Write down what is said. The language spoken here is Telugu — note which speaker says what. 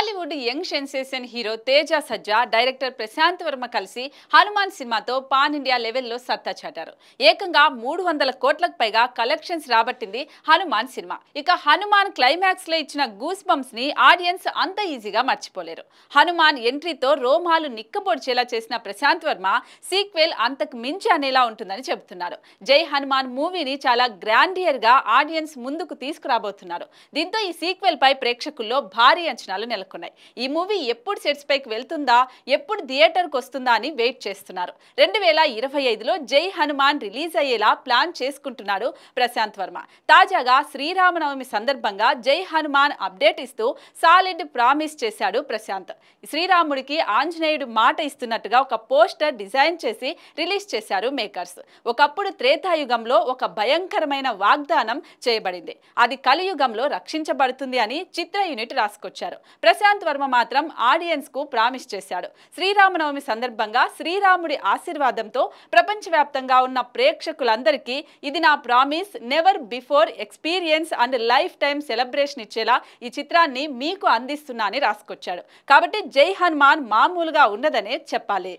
Speaker 1: Tollywood young sensation hero Teja Sajja director Prashanth Varma కలిసి హనుమాన్ సినిమాతో పాన్ ఇండియా లెవెల్లో సత్తా చాటారు ఏకంగా మూడు వందల కోట్లకు పైగా కలెక్షన్స్ రాబట్టింది హనుమాన్ సినిమా ఇక హనుమాన్ క్లైమాక్స్ లో ఇచ్చిన గూస్ బంప్స్ ని ఆడియన్స్ అంత ఈజీగా మర్చిపోలేరు హనుమాన్ ఎంట్రీతో రోమాలు నిక్కబొడిచేలా చేసిన ప్రశాంత్ వర్మ సీక్వెల్ అంతకు మించి అనేలా ఉంటుందని చెబుతున్నారు జై హనుమాన్ మూవీని చాలా గ్రాండియర్ గా ఆడియన్స్ ముందుకు తీసుకురాబోతున్నారు దీంతో ఈ సీక్వెల్ పై ప్రేక్షకుల్లో భారీ అంచనాలు నెలకొన్నాయి చేరుకున్నాయి ఈ మూవీ ఎప్పుడు సెట్స్ పైకి వెళ్తుందా ఎప్పుడు థియేటర్కి వస్తుందా అని వెయిట్ చేస్తున్నారు రెండు వేల ఇరవై ఐదులో జై హనుమాన్ రిలీజ్ అయ్యేలా ప్లాన్ చేసుకుంటున్నాడు ప్రశాంత్ వర్మ తాజాగా శ్రీరామనవమి సందర్భంగా జై హనుమాన్ అప్డేట్ ఇస్తూ సాలిడ్ ప్రామిస్ చేశాడు ప్రశాంత్ శ్రీరాముడికి ఆంజనేయుడు మాట ఇస్తున్నట్టుగా ఒక పోస్టర్ డిజైన్ చేసి రిలీజ్ చేశారు మేకర్స్ ఒకప్పుడు త్రేతాయుగంలో ఒక భయంకరమైన వాగ్దానం చేయబడింది అది కలియుగంలో రక్షించబడుతుంది అని చిత్ర యూనిట్ రాసుకొచ్చారు ప్రశాంత్ వర్మ మాత్రం ఆడియన్స్ కు ప్రామిస్ చేశాడు శ్రీరామనవమి సందర్భంగా శ్రీరాముడి ఆశీర్వాదంతో ప్రపంచవ్యాప్తంగా ఉన్న ప్రేక్షకులందరికీ ఇది నా promise never before experience and lifetime celebration ఇచ్చేలా ఈ చిత్రాన్ని మీకు అందిస్తున్నా అని రాసుకొచ్చాడు కాబట్టి జై హనుమాన్ మామూలుగా ఉన్నదనే చెప్పాలి